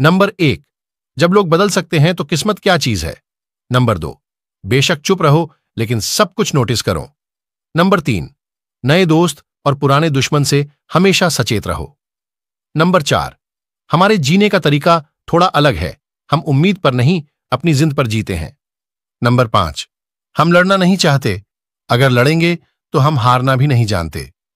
number एक जब लोग बदल सकते हैं तो किस्मत क्या चीज है नंबर दो बेशक चुप रहो लेकिन सब कुछ नोटिस करो नंबर तीन नए दोस्त और पुराने दुश्मन से हमेशा सचेत रहो नंबर चार हमारे जीने का तरीका थोड़ा अलग है हम उम्मीद पर नहीं अपनी जिंद पर जीते हैं नंबर पांच हम लड़ना नहीं चाहते अगर लड़ेंगे तो हम हारना भी नहीं जानते